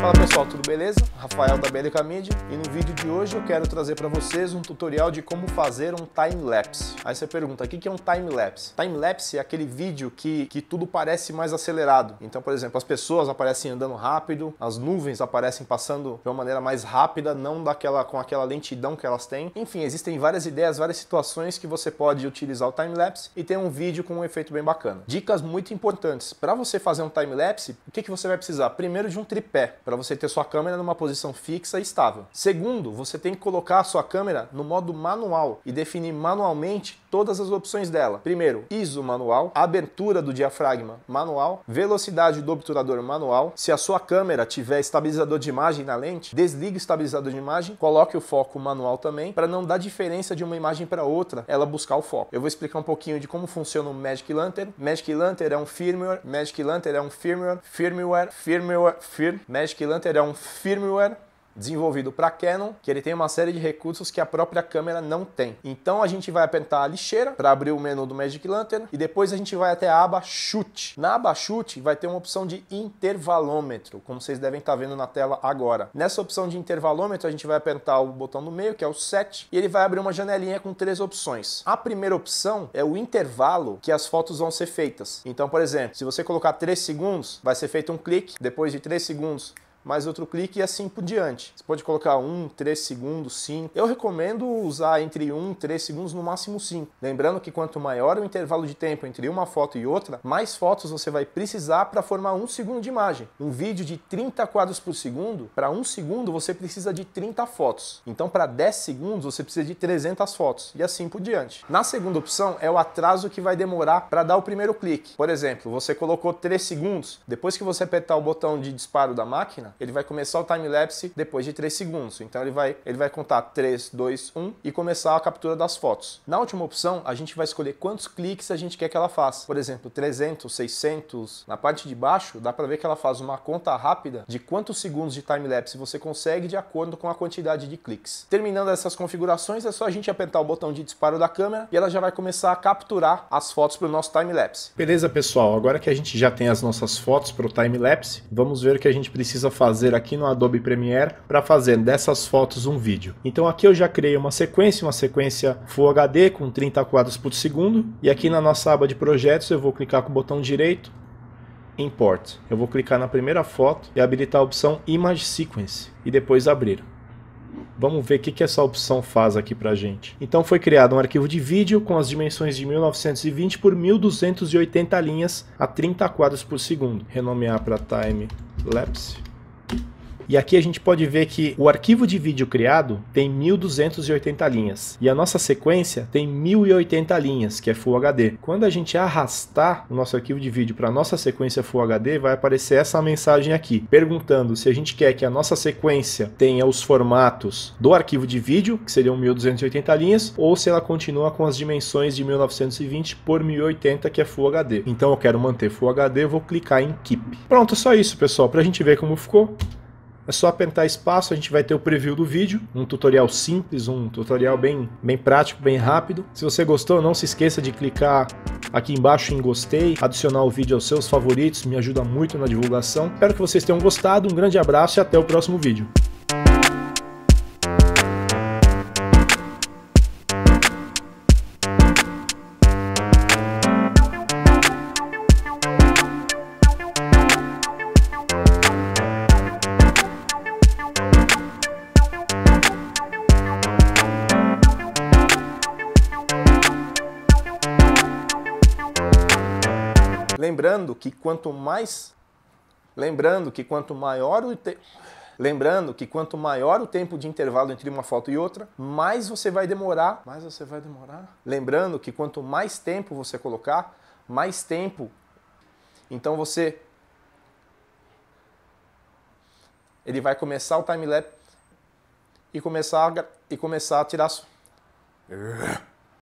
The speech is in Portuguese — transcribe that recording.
Fala pessoal, tudo beleza? Rafael da Bélica Media e no vídeo de hoje eu quero trazer para vocês um tutorial de como fazer um time-lapse. Aí você pergunta, o que é um time-lapse? Time-lapse é aquele vídeo que, que tudo parece mais acelerado. Então, por exemplo, as pessoas aparecem andando rápido, as nuvens aparecem passando de uma maneira mais rápida, não daquela com aquela lentidão que elas têm. Enfim, existem várias ideias, várias situações que você pode utilizar o time-lapse e ter um vídeo com um efeito bem bacana. Dicas muito importantes. Para você fazer um time-lapse, o que, que você vai precisar? Primeiro de um tripé para você ter sua câmera numa posição fixa e estável. Segundo, você tem que colocar a sua câmera no modo manual e definir manualmente todas as opções dela. Primeiro, ISO manual, abertura do diafragma manual, velocidade do obturador manual. Se a sua câmera tiver estabilizador de imagem na lente, desligue o estabilizador de imagem, coloque o foco manual também, para não dar diferença de uma imagem para outra, ela buscar o foco. Eu vou explicar um pouquinho de como funciona o Magic Lantern. Magic Lantern é um firmware, Magic Lantern é um firmware, firmware, firmware, firmware, Magic que lantern é um firmware desenvolvido para Canon, que ele tem uma série de recursos que a própria câmera não tem. Então a gente vai apertar a lixeira para abrir o menu do Magic Lantern e depois a gente vai até a aba Shoot. Na aba Shoot vai ter uma opção de intervalômetro, como vocês devem estar tá vendo na tela agora. Nessa opção de intervalômetro a gente vai apertar o botão do meio, que é o Set, e ele vai abrir uma janelinha com três opções. A primeira opção é o intervalo que as fotos vão ser feitas. Então, por exemplo, se você colocar 3 segundos, vai ser feito um clique, depois de 3 segundos mais outro clique e assim por diante. Você pode colocar 1, 3 segundos, 5. Eu recomendo usar entre 1 e 3 segundos, no máximo 5. Lembrando que quanto maior o intervalo de tempo entre uma foto e outra, mais fotos você vai precisar para formar 1 segundo de imagem. Um vídeo de 30 quadros por segundo, para 1 segundo você precisa de 30 fotos. Então para 10 segundos você precisa de 300 fotos e assim por diante. Na segunda opção é o atraso que vai demorar para dar o primeiro clique. Por exemplo, você colocou 3 segundos, depois que você apertar o botão de disparo da máquina, ele vai começar o time-lapse depois de 3 segundos. Então ele vai, ele vai contar 3, 2, 1 e começar a captura das fotos. Na última opção, a gente vai escolher quantos cliques a gente quer que ela faça. Por exemplo, 300, 600. Na parte de baixo, dá para ver que ela faz uma conta rápida de quantos segundos de time-lapse você consegue de acordo com a quantidade de cliques. Terminando essas configurações, é só a gente apertar o botão de disparo da câmera e ela já vai começar a capturar as fotos para o nosso time-lapse. Beleza, pessoal. Agora que a gente já tem as nossas fotos para o time-lapse, vamos ver o que a gente precisa fazer aqui no Adobe Premiere para fazer dessas fotos um vídeo. Então aqui eu já criei uma sequência, uma sequência Full HD com 30 quadros por segundo e aqui na nossa aba de projetos eu vou clicar com o botão direito Import. Eu vou clicar na primeira foto e habilitar a opção Image Sequence e depois abrir. Vamos ver o que, que essa opção faz aqui para gente. Então foi criado um arquivo de vídeo com as dimensões de 1920 por 1280 linhas a 30 quadros por segundo. Renomear para Time Lapse e aqui a gente pode ver que o arquivo de vídeo criado tem 1280 linhas e a nossa sequência tem 1080 linhas, que é Full HD. Quando a gente arrastar o nosso arquivo de vídeo para a nossa sequência Full HD, vai aparecer essa mensagem aqui, perguntando se a gente quer que a nossa sequência tenha os formatos do arquivo de vídeo, que seriam 1280 linhas, ou se ela continua com as dimensões de 1920 por 1080, que é Full HD. Então eu quero manter Full HD, eu vou clicar em Keep. Pronto, só isso, pessoal, para a gente ver como ficou. É só apertar espaço, a gente vai ter o preview do vídeo, um tutorial simples, um tutorial bem, bem prático, bem rápido. Se você gostou, não se esqueça de clicar aqui embaixo em gostei, adicionar o vídeo aos seus favoritos, me ajuda muito na divulgação. Espero que vocês tenham gostado, um grande abraço e até o próximo vídeo. Lembrando que quanto mais lembrando que quanto maior o te... lembrando que quanto maior o tempo de intervalo entre uma foto e outra, mais você vai demorar, mais você vai demorar. Lembrando que quanto mais tempo você colocar, mais tempo. Então você ele vai começar o time lapse e começar a... e começar a tirar